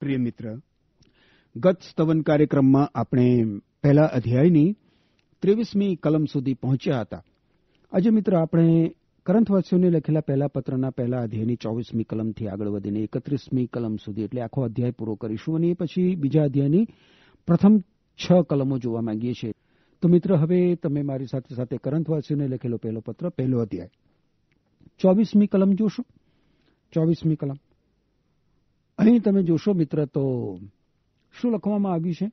પ્રિય મિત્ર ગત સ્તવન કાર્યક્રમમાં આપણે પહેલા અધ્યાયની ત્રેવીસમી કલમ સુધી પહોંચ્યા હતા આજે મિત્ર આપણે કરંથવાસીઓને લખેલા પહેલા પત્રના પહેલા અધ્યાયની ચોવીસમી કલમથી આગળ વધીને એકત્રીસમી કલમ સુધી એટલે આખો અધ્યાય પૂરો કરીશું અને એ પછી બીજા અધ્યાયની પ્રથમ છ કલમો જોવા માંગીએ છીએ તો મિત્ર હવે તમે મારી સાથે સાથે કરંથવાસીઓને લખેલો પહેલો પત્ર પહેલો અધ્યાય ચોવીસમી કલમ જોશું ચોવીસમી કલમ અહીં તમે જોશો મિત્ર તો શું લખવામાં આવ્યું છે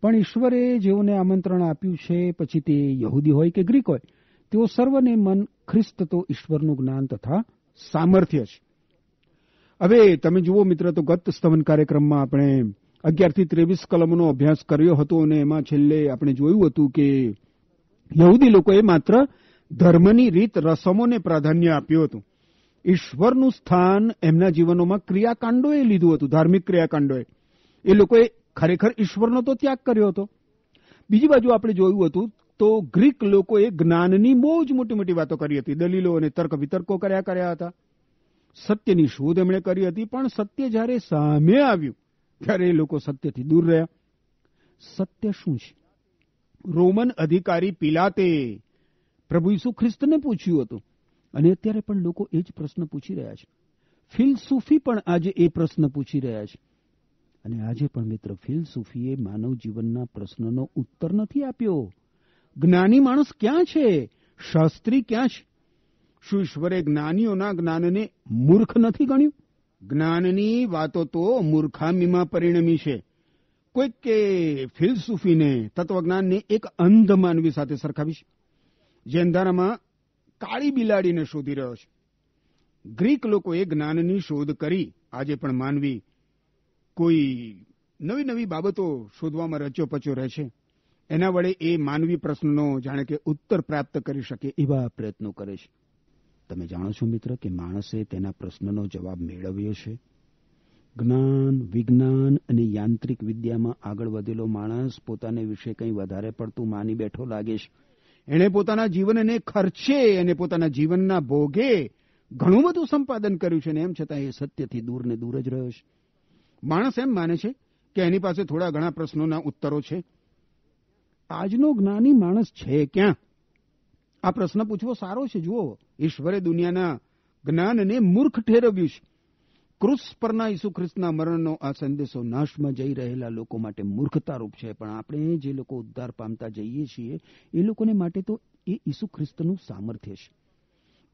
પણ ઈશ્વરે જેઓને આમંત્રણ આપ્યું છે પછી તે યહૂદી હોય કે ગ્રીક હોય તેઓ સર્વને મન ખ્રિસ્ત તો ઈશ્વરનું જ્ઞાન તથા સામર્થ્ય છે હવે તમે જુઓ મિત્ર તો ગત સ્તવન કાર્યક્રમમાં આપણે અગિયારથી ત્રેવીસ કલમનો અભ્યાસ કર્યો હતો અને એમાં છેલ્લે આપણે જોયું હતું કે યહૂદી લોકોએ માત્ર ધર્મની રીત રસમોને પ્રાધાન્ય આપ્યું હતું ઈશ્વરનું સ્થાન એમના જીવનોમાં ક્રિયાકાંડોએ લીધું હતું ધાર્મિક ક્રિયાકાંડોએ એ લોકોએ ખરેખર ઈશ્વરનો તો ત્યાગ કર્યો હતો બીજી બાજુ આપણે જોયું હતું તો ગ્રીક લોકોએ જ્ઞાનની બહુ જ મોટી મોટી વાતો કરી હતી દલીલો અને તર્ક વિતર્કો કર્યા કર્યા હતા સત્યની શોધ એમણે કરી હતી પણ સત્ય જ્યારે સામે આવ્યું ત્યારે એ લોકો સત્યથી દૂર રહ્યા સત્ય શું છે રોમન અધિકારી પિલાતે પ્રભુ ઈસુ ખ્રિસ્તને પૂછ્યું હતું અને અત્યારે પણ લોકો એ જ પ્રશ્ન પૂછી રહ્યા છે ફિલસૂફી પણ આજે એ પ્રશ્ન પૂછી રહ્યા છે અને આજે પણ મિત્ર ફિલસૂફીએ માનવ જીવનના પ્રશ્નનો ઉત્તર નથી આપ્યો જ્ઞાની માણસ ક્યાં છે શાસ્ત્રી ક્યાં છે શું ઈશ્વરે જ્ઞાનીઓના જ્ઞાનને મૂર્ખ નથી ગણ્યું જ્ઞાનની વાતો તો મૂર્ખામીમાં પરિણમી છે કોઈક કે ફિલસૂફીને તત્વજ્ઞાનને એક અંધ માનવી સાથે સરખાવીશ જે અંધારામાં કાળી બિલાડીને શોધી રહ્યો છે ગ્રીક લોકોએ જ્ઞાનની શોધ કરી આજે પણ માનવી કોઈ નવી નવી બાબતો શોધવામાં રચ્યો પચ્યો રહે છે એના વડે એ માનવી પ્રશ્નનો જાણે કે ઉત્તર પ્રાપ્ત કરી શકે એવા પ્રયત્નો કરે છે તમે જાણો છો મિત્ર કે માણસે તેના પ્રશ્નનો જવાબ મેળવ્યો છે જ્ઞાન વિજ્ઞાન અને યાંત્રિક વિદ્યામાં આગળ વધેલો માણસ પોતાને વિશે કંઈ વધારે પડતું માની બેઠો લાગે છે એણે પોતાના જીવનને ખર્ચે અને પોતાના જીવનના ભોગે ઘણું બધું સંપાદન કર્યું છે ને એમ છતાં એ સત્યથી દૂર ને દૂર જ રહ્યો છે માણસ એમ માને છે કે એની પાસે થોડા ઘણા પ્રશ્નોના ઉત્તરો છે આજનો જ્ઞાની માણસ છે ક્યાં આ પ્રશ્ન પૂછવો સારો છે જુઓ ઈશ્વરે દુનિયાના જ્ઞાનને મૂર્ખ ઠેરવ્યું છે ક્રુસ પરના ઈસુ ખ્રિસ્તના મરણનો આ સંદેશો નાશમાં જઈ રહેલા લોકો માટે મૂર્ખતારૂપ છે પણ આપણે જે લોકો ઉદ્ધાર પામતા જઈએ છીએ એ લોકોને માટે તો એ ઈસુ ખ્રિસ્તનું સામર્થ્ય છે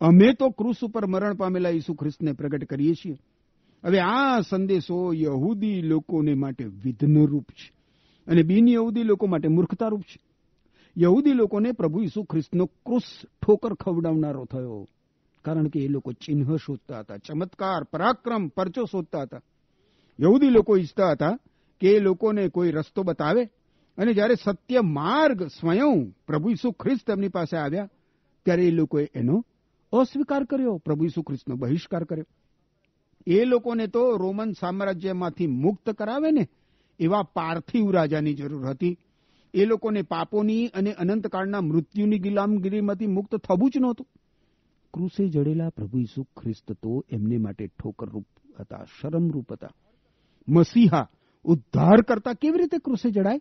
અમે તો ક્રુસ ઉપર મરણ પામેલા ઈસુ ખ્રિસ્તને પ્રગટ કરીએ છીએ હવે આ સંદેશો યહૂદી લોકોને માટે વિઘ્નરૂપ છે અને બિન યહૂદી લોકો માટે મૂર્ખતારૂપ છે યહૂદી લોકોને પ્રભુ ઈસુ ખ્રિસ્તનો ક્રુસ ઠોકર ખવડાવનારો થયો કારણ કે એ લોકો ચિહ્ન શોધતા હતા ચમત્કાર પરાક્રમ પરચો શોધતા હતા યહૂદી લોકો ઈચ્છતા હતા કે એ લોકોને કોઈ રસ્તો બતાવે અને જ્યારે સત્ય માર્ગ સ્વયં પ્રભુ ઈસુ ખ્રિસ્ત તેમની પાસે આવ્યા ત્યારે એ લોકોએ એનો અસ્વીકાર કર્યો પ્રભુ ઈસુ ખ્રિસ્તનો બહિષ્કાર કર્યો એ લોકોને તો રોમન સામ્રાજ્યમાંથી મુક્ત કરાવે ને એવા પાર્થિવ રાજાની જરૂર હતી એ લોકોને પાપોની અને અનંતકાળના મૃત્યુની ગુલામગીરીમાંથી મુક્ત થવું જ નહોતું ક્રૂસે જડેલા પ્રભુ ઈસુ ખ્રિસ્ત તો એમને માટે ઠોકરરૂપ હતા શરમરૂપ હતા મસીહા ઉદ્ધાર કરતા કેવી રીતે ક્રુસે જડાય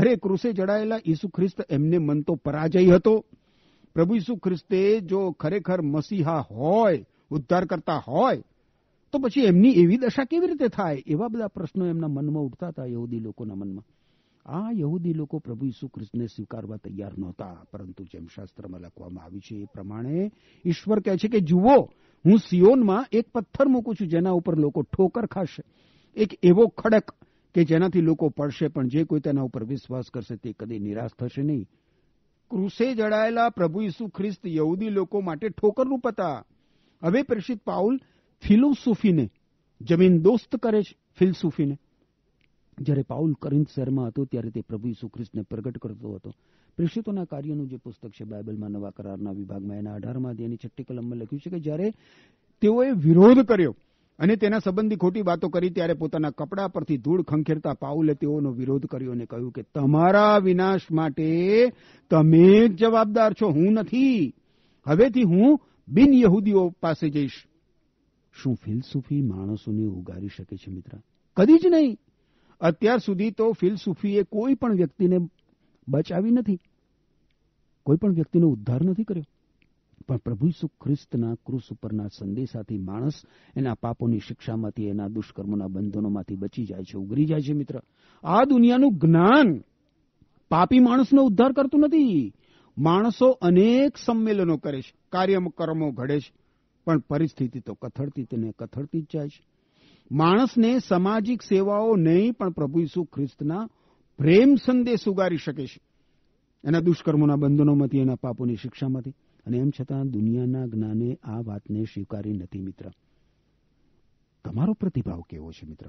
અરે ક્રુસે જડાયેલા ઈસુ ખ્રિસ્ત એમને મન તો પરાજય હતો પ્રભુ ઈસુ ખ્રિસ્તે જો ખરેખર મસીહા હોય ઉદ્ધાર કરતા હોય તો પછી એમની એવી દશા કેવી રીતે થાય એવા બધા પ્રશ્નો એમના મનમાં ઉઠતા હતા યહૂદી લોકોના મનમાં આ યહૂદી લોકો પ્રભુ ઈસુ ખ્રિસ્તને સ્વીકારવા તૈયાર નહોતા પરંતુ જેમ શાસ્ત્રમાં લખવામાં આવ્યું છે એ પ્રમાણે ઈશ્વર કહે છે કે જુઓ હું સિયોનમાં એક પથ્થર મૂકું છું જેના ઉપર લોકો ઠોકર ખાશે એક એવો ખડક કે જેનાથી લોકો પડશે પણ જે કોઈ તેના ઉપર વિશ્વાસ કરશે તે કદી નિરાશ થશે નહીં ક્રુસે જડાયેલા પ્રભુ ઈસુ ખ્રિસ્ત યહૂદી લોકો માટે ઠોકરરૂપ હતા હવે પ્રેષિત પાઉલ ફિલોસોફીને જમીન દોસ્ત કરે છે ફિલસુફીને જ્યારે પાઉલ કરિંથ શહેરમાં હતો ત્યારે તે પ્રભુ ઈસુ ખ્રિસ્તને પ્રગટ કરતો હતો પ્રેષિતોના કાર્યનું જે પુસ્તક છે બાઇબલમાં નવા કરારના વિભાગમાં એના અઢારમાં અધ્યાયની છઠ્ઠી કલમમાં લખ્યું છે કે જ્યારે તેઓએ વિરોધ કર્યો અને તેના સંબંધી ખોટી વાતો કરી ત્યારે પોતાના કપડા પરથી ધૂળ ખંખેરતા પાઉલે તેઓનો વિરોધ કર્યો અને કહ્યું કે તમારા વિનાશ માટે તમે જ જવાબદાર છો હું નથી હવેથી હું બિન યહૂદીઓ પાસે જઈશ શું ફિલસુફી માણસોને ઉગારી શકે છે મિત્ર કદી જ નહીં અત્યાર સુધી તો ફિલસુફીએ કોઈ પણ વ્યક્તિને બચાવી નથી કોઈ પણ વ્યક્તિનો ઉદ્ધાર નથી કર્યો પણ પ્રભુ ઈસુ ખ્રિસ્તના ક્રુસ ઉપરના સંદેશાથી માણસ એના પાપોની શિક્ષામાંથી એના દુષ્કર્મોના બંધનોમાંથી બચી જાય છે ઉઘરી જાય છે મિત્ર આ દુનિયાનું જ્ઞાન પાપી માણસનો ઉદ્ધાર કરતું નથી માણસો અનેક સંમેલનો કરે છે કાર્યક્રમો ઘડે છે પણ પરિસ્થિતિ તો કથળતી તેને કથળતી જ જાય છે માણસને સામાજિક સેવાઓ નહીં પણ પ્રભુ ઈસુ ખ્રિસ્તના પ્રેમ સંદેશ ઉગારી શકે છે એના દુષ્કર્મોના બંધનોમાંથી એના પાપોની શિક્ષામાંથી અને એમ છતાં દુનિયાના જ્ઞાને આ વાતને સ્વીકારી નથી મિત્ર તમારો પ્રતિભાવ કેવો છે મિત્ર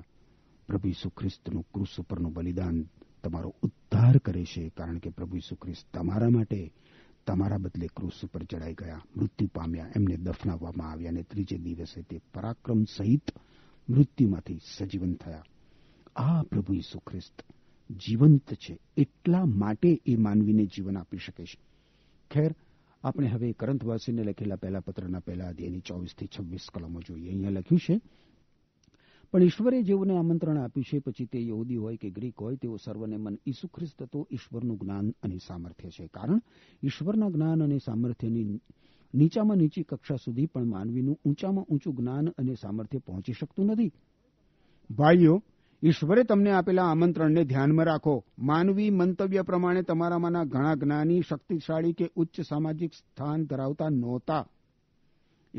પ્રભુ ઈસુ ખ્રિસ્તનું ક્રુસ ઉપરનું બલિદાન તમારો ઉદ્ધાર કરે છે કારણ કે પ્રભુ ઈસુ ખ્રિસ્ત તમારા માટે તમારા બદલે ક્રુસ ઉપર ચડાઈ ગયા મૃત્યુ પામ્યા એમને દફનાવવામાં આવ્યા અને ત્રીજે દિવસે તે પરાક્રમ સહિત મૃત્યુમાંથી સજીવન થયા આ પ્રભુ ઈસુ ખ્રિસ્ત જીવંત છે એટલા માટે એ માનવીને જીવન આપી શકે છે ખેર આપણે હવે કરંતવાસીને લખેલા પહેલા પત્રના પહેલા અધ્યાયની ચોવીસથી છવ્વીસ કલમો જોઈએ અહીંયા લખ્યું છે પણ ઈશ્વરે જેઓને આમંત્રણ આપ્યું છે પછી તે યહૂદી હોય કે ગ્રીક હોય તેઓ સર્વને મન ઈસુ ખ્રિસ્ત તો ઈશ્વરનું જ્ઞાન અને સામર્થ્ય છે કારણ ઈશ્વરના જ્ઞાન અને સામર્થ્યની નીચામાં નીચી કક્ષા સુધી પણ માનવીનું ઊંચામાં ઊંચું જ્ઞાન અને સામર્થ્ય પહોંચી શકતું નથી ભાઈઓ ઈશ્વરે તમને આપેલા આમંત્રણને ધ્યાનમાં રાખો માનવી મંતવ્ય પ્રમાણે તમારામાંના ઘણા જ્ઞાની શક્તિશાળી કે ઉચ્ચ સામાજિક સ્થાન ધરાવતા નહોતા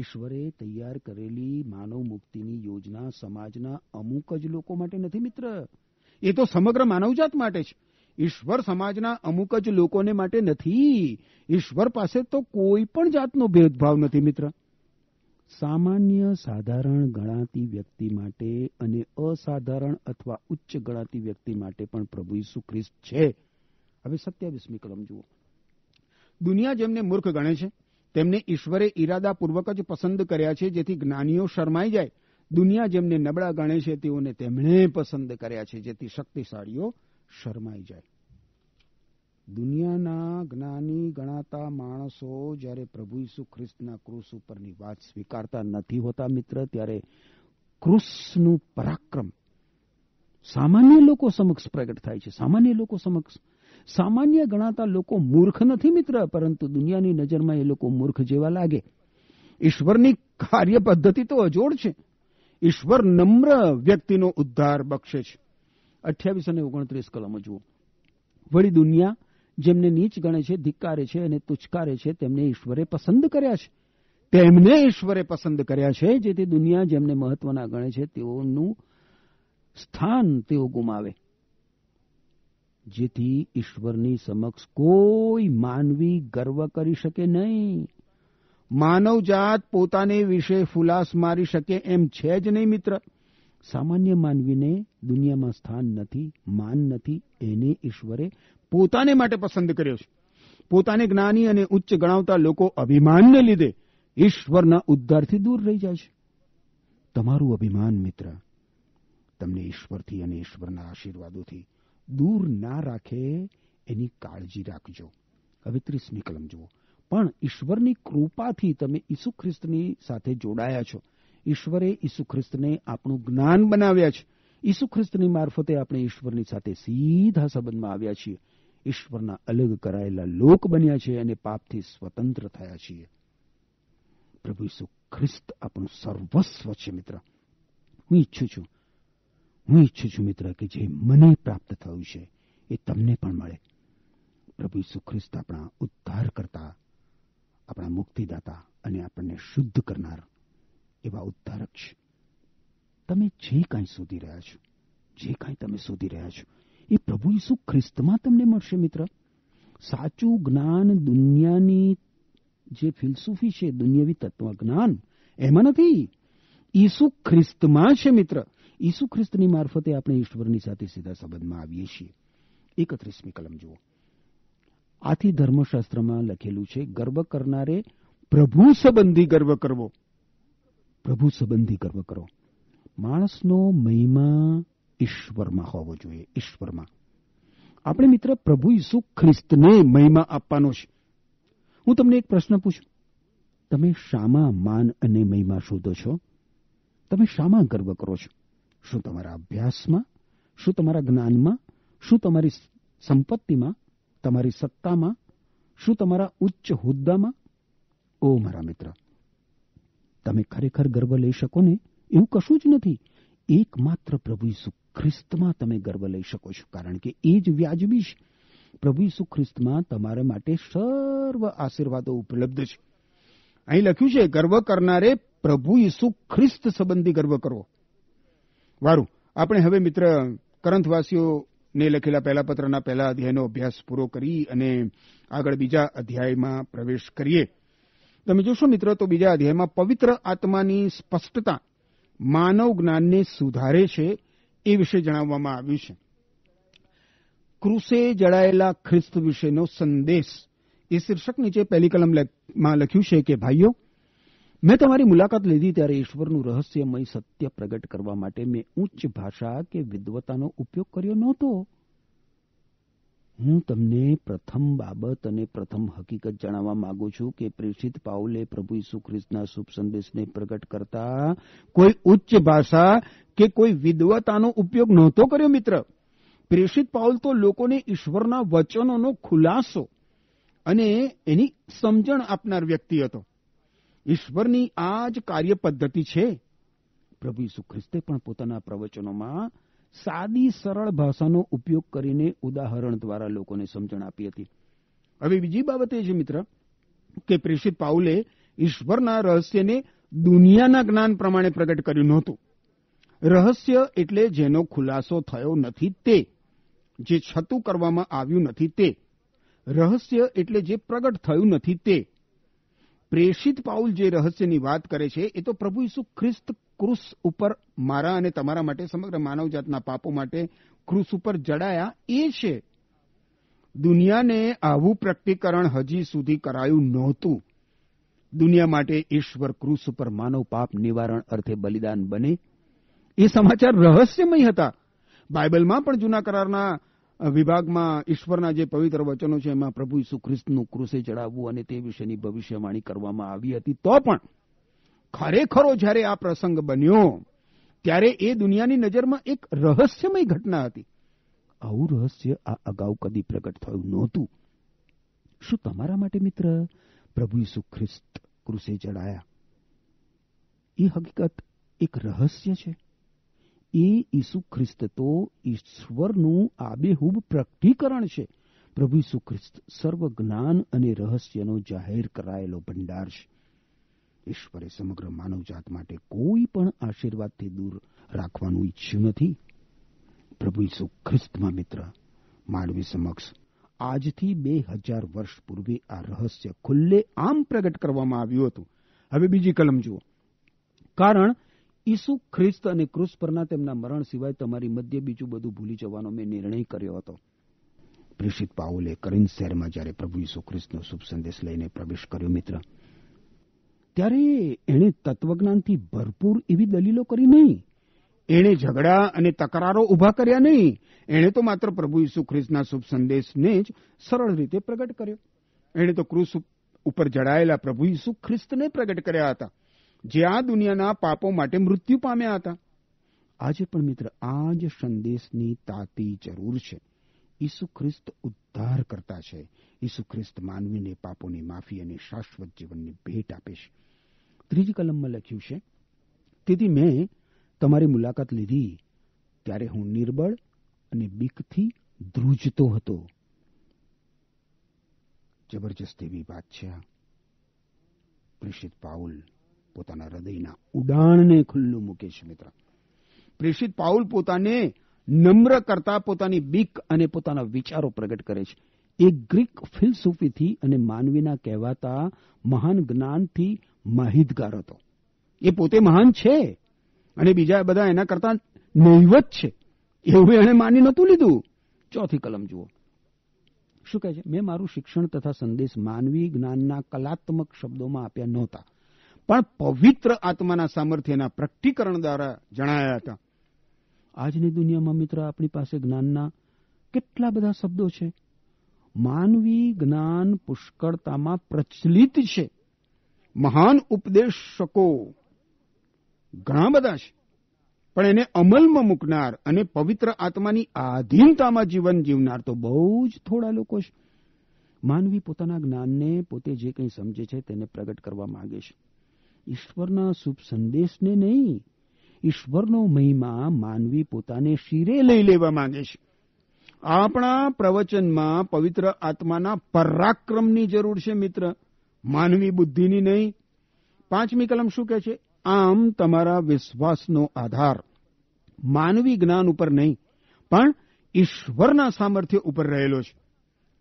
ઈશ્વરે તૈયાર કરેલી માનવ મુક્તિની યોજના સમાજના અમુક જ લોકો માટે નથી મિત્ર એ તો સમગ્ર માનવજાત માટે છે ઈશ્વર સમાજના અમુક જ લોકોને માટે નથી ઈશ્વર પાસે તો કોઈ પણ જાતનો ભેદભાવ નથી મિત્ર સામાન્ય સાધારણ ગણાતી વ્યક્તિ માટે અને અસાધારણ અથવા ઉચ્ચ ગણાતી વ્યક્તિ માટે પણ પ્રભુ ઈસુ ખ્રિસ્ત છે હવે સત્યાવીસમી કલમ જુઓ દુનિયા જેમને મૂર્ખ ગણે છે તેમને ઈશ્વરે ઈરાદાપૂર્વક જ પસંદ કર્યા છે જેથી જ્ઞાનીઓ શરમાઈ જાય દુનિયા જેમને નબળા ગણે છે તેઓને તેમણે પસંદ કર્યા છે જેથી શક્તિશાળીઓ શરમાઈ જાય દુનિયાના જ્ઞાની ગણાતા માણસો જ્યારે પ્રભુ ઈસુ ખ્રિસ્તના ક્રુસ ઉપરની વાત સ્વીકારતા નથી હોતા મિત્ર ત્યારે ક્રુસનું પરાક્રમ સામાન્ય લોકો સમક્ષ પ્રગટ થાય છે સામાન્ય લોકો સમક્ષ સામાન્ય ગણાતા લોકો મૂર્ખ નથી મિત્ર પરંતુ દુનિયાની નજરમાં એ લોકો મૂર્ખ જેવા લાગે ઈશ્વરની કાર્ય પદ્ધતિ તો અજોડ છે ઈશ્વર નમ્ર વ્યક્તિનો ઉદ્ધાર બક્ષે છે અઠ્યાવીસ અને ઓગણત્રીસ કલમ જુઓ વળી દુનિયા જેમને નીચ ગણે છે ધિક્કારે છે અને તુચકારે છે તેમને ઈશ્વરે પસંદ કર્યા છે તેમને ઈશ્વરે પસંદ કર્યા છે જેથી દુનિયા જેમને મહત્વના ગણે છે તેઓનું સ્થાન તેઓ ગુમાવે જેથી ઈશ્વરની સમક્ષ કોઈ માનવી ગર્વ કરી શકે નહીં માનવજાત પોતાને વિશે ફુલાસ મારી શકે એમ છે જ નહીં મિત્ર સામાન્ય માનવીને દુનિયામાં સ્થાન નથી માન નથી એને ઈશ્વરે પોતાને માટે પસંદ કર્યો છે પોતાને જ્ઞાની અને ઉચ્ચ ગણાવતા લોકો અભિમાનને લીધે ઈશ્વરના ઉદ્ધારથી દૂર રહી જાય છે તમારું અભિમાન મિત્ર તમને ઈશ્વરથી અને ઈશ્વરના આશીર્વાદોથી દૂર ના રાખે એની કાળજી રાખજો હવે ત્રીસમી કલમ જુઓ પણ ઈશ્વરની કૃપાથી તમે ઈસુ ખ્રિસ્તની સાથે જોડાયા છો ઈશ્વરે ઈસુ ખ્રિસ્તને આપણું જ્ઞાન બનાવ્યા છે ઈસુ ખ્રિસ્તની મારફતે આપણે ઈશ્વરની સાથે સીધા સંબંધમાં આવ્યા છીએ ઈશ્વરના અલગ કરાયેલા લોક બન્યા છે અને પાપથી સ્વતંત્ર થયા છીએ પ્રભુ ઈસુ ખ્રિસ્ત આપણું સર્વસ્વ છે મિત્ર હું ઈચ્છું છું હું ઈચ્છું છું મિત્ર કે જે મને પ્રાપ્ત થયું છે એ તમને પણ મળે પ્રભુ ઈસુ ખ્રિસ્ત આપણા ઉદ્ધાર કરતા આપણા મુક્તિદાતા અને આપણને શુદ્ધ કરનાર એવા ઉદ્ધારક છે તમે જે કાંઈ શોધી રહ્યા છો જે કાંઈ તમે શોધી રહ્યા છો એ પ્રભુ ઈસુ ખ્રિસ્તમાં તમને મળશે મિત્ર સાચું જ્ઞાન દુનિયાની જે ફિલસુફી છે દુનિયાવી જ્ઞાન એમાં નથી ઈસુ ખ્રિસ્તમાં છે મિત્ર ઈસુ ખ્રિસ્તની મારફતે આપણે ઈશ્વરની સાથે સીધા સંબંધમાં આવીએ છીએ એકત્રીસમી કલમ જુઓ આથી ધર્મશાસ્ત્રમાં લખેલું છે ગર્વ કરનારે પ્રભુ સંબંધી ગર્વ કરવો પ્રભુ સંબંધી ગર્વ કરો માણસનો મહિમા ઈશ્વરમાં હોવો જોઈએ ઈશ્વરમાં આપણે મિત્ર પ્રભુ ઈસુ ખ્રિસ્તને મહિમા આપવાનો છે હું તમને એક પ્રશ્ન પૂછું તમે શામાં માન અને મહિમા શોધો છો તમે શામાં ગર્વ કરો છો શું તમારા અભ્યાસમાં શું તમારા જ્ઞાનમાં શું તમારી સંપત્તિમાં તમારી સત્તામાં શું તમારા ઉચ્ચ હોદ્દામાં ઓ મારા મિત્ર તમે ખરેખર ગર્વ લઈ શકો ને એવું કશું જ નથી એકમાત્ર પ્રભુ ઈસુ ખ્રિસ્તમાં તમે ગર્વ લઈ શકો છો કારણ કે એ જ વ્યાજબી છે પ્રભુ ઈસુ ખ્રિસ્તમાં તમારા માટે સર્વ આશીર્વાદો ઉપલબ્ધ છે અહીં લખ્યું છે ગર્વ કરનારે પ્રભુ ઈસુ ખ્રિસ્ત સંબંધી ગર્વ કરવો વારું આપણે હવે મિત્ર કરંથવાસીઓને લખેલા પહેલા પત્રના પહેલા અધ્યાયનો અભ્યાસ પૂરો કરી અને આગળ બીજા અધ્યાયમાં પ્રવેશ કરીએ તમે જોશો મિત્રો તો બીજા અધ્યાયમાં પવિત્ર આત્માની સ્પષ્ટતા માનવ જ્ઞાનને સુધારે છે એ વિશે જણાવવામાં આવ્યું છે ક્રુસે જડાયેલા ખ્રિસ્ત વિશેનો સંદેશ એ શીર્ષક નીચે પહેલી કલમમાં લખ્યું છે કે ભાઈઓ મેં તમારી મુલાકાત લીધી ત્યારે ઈશ્વરનું રહસ્યમય સત્ય પ્રગટ કરવા માટે મેં ઉચ્ચ ભાષા કે વિદ્વતાનો ઉપયોગ કર્યો નહોતો હું તમને પ્રથમ બાબત અને પ્રથમ હકીકત જણાવવા માંગુ છું કે પ્રેષિત પાઉલે પ્રભુ ઈસુ ખ્રિસ્તના શુભ સંદેશને પ્રગટ કરતા કોઈ ઉચ્ચ ભાષા કે કોઈ વિદવતાનો ઉપયોગ નહોતો કર્યો મિત્ર પ્રેષિત પાઉલ તો લોકોને ઈશ્વરના વચનોનો ખુલાસો અને એની સમજણ આપનાર વ્યક્તિ હતો ઈશ્વરની આ જ કાર્ય પદ્ધતિ છે પ્રભુ ઈસુ ખ્રિસ્તે પણ પોતાના પ્રવચનોમાં સાદી સરળ ભાષાનો ઉપયોગ કરીને ઉદાહરણ દ્વારા લોકોને સમજણ આપી હતી હવે બીજી બાબત એ છે મિત્ર કે પ્રેષિત પાઉલે ઈશ્વરના રહસ્યને દુનિયાના જ્ઞાન પ્રમાણે પ્રગટ કર્યું નહોતું રહસ્ય એટલે જેનો ખુલાસો થયો નથી તે જે છતું કરવામાં આવ્યું નથી તે રહસ્ય એટલે જે પ્રગટ થયું નથી તે પ્રેષિત પાઉલ જે રહસ્યની વાત કરે છે એ તો પ્રભુ ઈસુ ખ્રિસ્ત ક્રુસ ઉપર મારા અને તમારા માટે સમગ્ર માનવજાતના પાપો માટે ક્રુસ ઉપર જડાયા એ છે દુનિયાને આવું પ્રકટીકરણ હજી સુધી કરાયું નહોતું દુનિયા માટે ઈશ્વર ક્રુસ ઉપર માનવ પાપ નિવારણ અર્થે બલિદાન બને એ સમાચાર રહસ્યમય હતા બાઇબલમાં પણ જૂના કરારના વિભાગમાં ઈશ્વરના જે પવિત્ર વચનો છે એમાં પ્રભુ ઈસુ ખ્રિસ્તનું ક્રુસે ચડાવવું અને તે વિશેની ભવિષ્યવાણી કરવામાં આવી હતી તો પણ ખરેખરો જ્યારે આ પ્રસંગ બન્યો ત્યારે એ દુનિયાની નજરમાં એક રહસ્યમય ઘટના હતી આવું રહસ્ય આ અગાઉ કદી પ્રગટ થયું નહોતું શું તમારા માટે મિત્ર પ્રભુ ઈસુ ખ્રિસ્ત ક્રુસે ચડાયા એ હકીકત એક રહસ્ય છે એ ઈસુ ખ્રિસ્ત તો ઈશ્વરનું આબેહૂબ પ્રગટીકરણ છે પ્રભુ ઈસુ ખ્રિસ્ત સર્વ જ્ઞાન અને રહસ્યનો જાહેર કરાયેલો ભંડાર છે ઈશ્વરે સમગ્ર માનવજાત માટે કોઈ પણ આશીર્વાદથી દૂર રાખવાનું ઈચ્છ્યું નથી પ્રભુ ઈસુ ખ્રિસ્તમાં મિત્ર માનવી સમક્ષ આજથી બે હજાર વર્ષ પૂર્વે આ રહસ્ય ખુલ્લે આમ પ્રગટ કરવામાં આવ્યું હતું હવે બીજી કલમ જુઓ કારણ ઈસુ ખ્રિસ્ત અને ક્રુસ પરના તેમના મરણ સિવાય તમારી મધ્ય બીજું બધું ભૂલી જવાનો મેં નિર્ણય કર્યો હતો પ્રેષિત પાઉલે કરીન શહેરમાં જ્યારે પ્રભુ ઈસુ ખ્રિસ્તનો શુભ સંદેશ લઈને પ્રવેશ કર્યો મિત્ર ત્યારે એણે તત્વજ્ઞાનથી ભરપૂર એવી દલીલો કરી નહીં એણે ઝઘડા અને તકરારો ઉભા કર્યા નહીં એણે તો માત્ર પ્રભુ ઈસુ ખ્રિસ્તના શુભ સંદેશને જ સરળ રીતે પ્રગટ કર્યો એણે તો ક્રુસ ઉપર જડાયેલા પ્રભુ ઈસુ ખ્રિસ્તને પ્રગટ કર્યા હતા જે આ દુનિયાના પાપો માટે મૃત્યુ પામ્યા હતા આજે પણ મિત્ર આ જ સંદેશની તાતી જરૂર છે ઈસુ ખ્રિસ્ત ઉદ્ધાર કરતા છે ઈસુ ખ્રિસ્ત માનવીને પાપોની માફી અને શાશ્વત જીવનની ભેટ આપે છે ત્રીજી કલમમાં લખ્યું છે તેથી મેં તમારી મુલાકાત લીધી ત્યારે હું નિર્બળ અને બીકથી ધ્રુજતો હતો જબરજસ્ત એવી વાત છે પ્રેષિત પાઉલ પોતાના હૃદયના ઉડાણને ખુલ્લું મૂકે છે મિત્ર પ્રેષિત પાઉલ પોતાને નમ્ર કરતા પોતાની બીક અને પોતાના વિચારો પ્રગટ કરે છે એ ગ્રીક ફિલસૂફીથી અને માનવીના કહેવાતા મહાન જ્ઞાનથી માહિતગાર હતો એ પોતે મહાન છે અને બીજા બધા એના કરતા નહીવત છે એવું એણે માની નહોતું લીધું ચોથી કલમ જુઓ શું કહે છે મેં મારું શિક્ષણ તથા સંદેશ માનવી જ્ઞાનના કલાત્મક શબ્દોમાં આપ્યા નહોતા પણ પવિત્ર આત્માના સામર્થ્યના પ્રકટીકરણ દ્વારા જણાયા હતા આજની દુનિયામાં મિત્ર આપણી પાસે જ્ઞાનના કેટલા બધા શબ્દો છે માનવી જ્ઞાન પુષ્કળતામાં પ્રચલિત છે મહાન ઉપદેશકો ઘણા બધા છે પણ એને અમલમાં મૂકનાર અને પવિત્ર આત્માની આધીનતામાં જીવન જીવનાર તો બહુ જ થોડા લોકો છે માનવી પોતાના જ્ઞાનને પોતે જે કંઈ સમજે છે તેને પ્રગટ કરવા માંગે છે ઈશ્વરના શુભ સંદેશને નહીં ઈશ્વરનો મહિમા માનવી પોતાને શિરે લઈ લેવા માંગે છે આપણા પ્રવચનમાં પવિત્ર આત્માના પરાક્રમની જરૂર છે મિત્ર માનવી બુદ્ધિની નહીં પાંચમી કલમ શું કહે છે આમ તમારા વિશ્વાસનો આધાર માનવી જ્ઞાન ઉપર નહીં પણ ઈશ્વરના સામર્થ્ય ઉપર રહેલો છે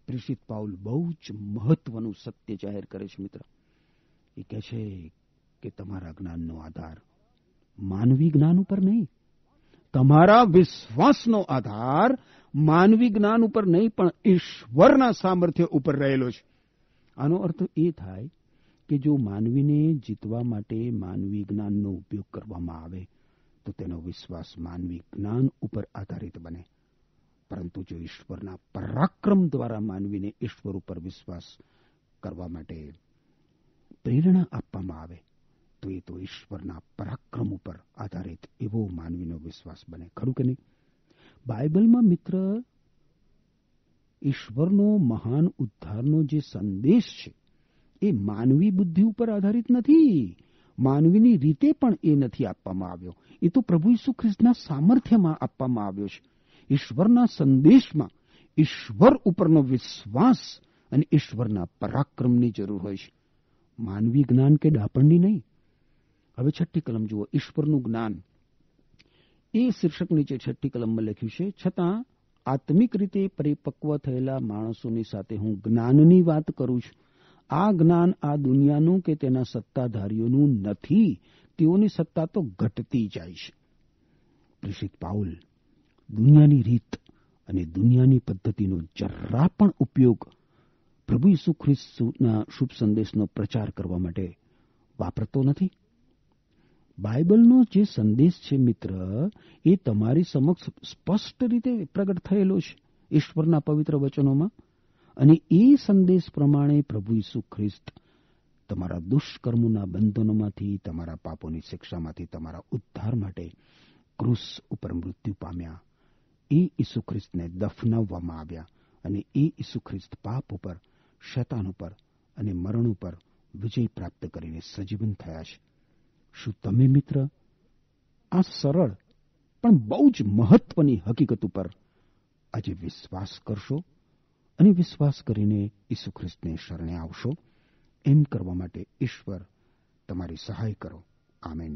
પ્રેષિત પાઉલ બહુ જ મહત્વનું સત્ય જાહેર કરે છે મિત્ર એ કહે છે કે તમારા જ્ઞાનનો આધાર માનવી જ્ઞાન ઉપર નહીં તમારા વિશ્વાસનો આધાર માનવી જ્ઞાન ઉપર નહીં પણ ઈશ્વરના સામર્થ્ય ઉપર રહેલો છે આનો અર્થ એ થાય કે જો માનવીને જીતવા માટે માનવી જ્ઞાનનો ઉપયોગ કરવામાં આવે તો તેનો વિશ્વાસ માનવી જ્ઞાન ઉપર આધારિત બને પરંતુ જો ઈશ્વરના પરાક્રમ દ્વારા માનવીને ઈશ્વર ઉપર વિશ્વાસ કરવા માટે પ્રેરણા આપવામાં આવે તો એ તો ઈશ્વરના પરાક્રમ ઉપર આધારિત એવો માનવીનો વિશ્વાસ બને ખરું કે નહીં બાઇબલમાં મિત્ર ઈશ્વરનો મહાન ઉદ્ધારનો જે સંદેશ છે એ માનવી બુદ્ધિ ઉપર આધારિત નથી માનવીની રીતે પણ એ નથી આપવામાં આવ્યો એ તો પ્રભુ ઈસુ ખ્રિસ્તના સામર્થ્યમાં આપવામાં આવ્યો છે ઈશ્વરના સંદેશમાં ઈશ્વર ઉપરનો વિશ્વાસ અને ઈશ્વરના પરાક્રમની જરૂર હોય છે માનવી જ્ઞાન કે ડાપણની નહીં હવે છઠ્ઠી કલમ જુઓ ઈશ્વરનું જ્ઞાન એ શીર્ષક નીચે છઠ્ઠી કલમમાં લખ્યું છે છતાં આત્મિક રીતે પરિપક્વ થયેલા માણસોની સાથે હું જ્ઞાનની વાત કરું છું આ જ્ઞાન આ દુનિયાનું કે તેના સત્તાધારીઓનું નથી તેઓની સત્તા તો ઘટતી જાય છે પ્રેષિત પાઉલ દુનિયાની રીત અને દુનિયાની પદ્ધતિનો જરા પણ ઉપયોગ પ્રભુ ઈસુ ખ્રિસ્તુના શુભ સંદેશનો પ્રચાર કરવા માટે વાપરતો નથી બાઇબલનો જે સંદેશ છે મિત્ર એ તમારી સમક્ષ સ્પષ્ટ રીતે પ્રગટ થયેલો છે ઈશ્વરના પવિત્ર વચનોમાં અને એ સંદેશ પ્રમાણે પ્રભુ ઈસુ ખ્રિસ્ત તમારા દુષ્કર્મોના બંધનોમાંથી તમારા પાપોની શિક્ષામાંથી તમારા ઉદ્ધાર માટે ક્રુસ ઉપર મૃત્યુ પામ્યા એ ઈસુ ખ્રિસ્તને દફનાવવામાં આવ્યા અને એ ઈસુ ખ્રિસ્ત પાપ ઉપર શૈતાન ઉપર અને મરણ ઉપર વિજય પ્રાપ્ત કરીને સજીવન થયા છે શું તમે મિત્ર આ સરળ પણ બહુ જ મહત્વની હકીકત ઉપર આજે વિશ્વાસ કરશો અને વિશ્વાસ કરીને ઈસુ ખ્રિસ્તને શરણે આવશો એમ કરવા માટે ઈશ્વર તમારી સહાય કરો આમેન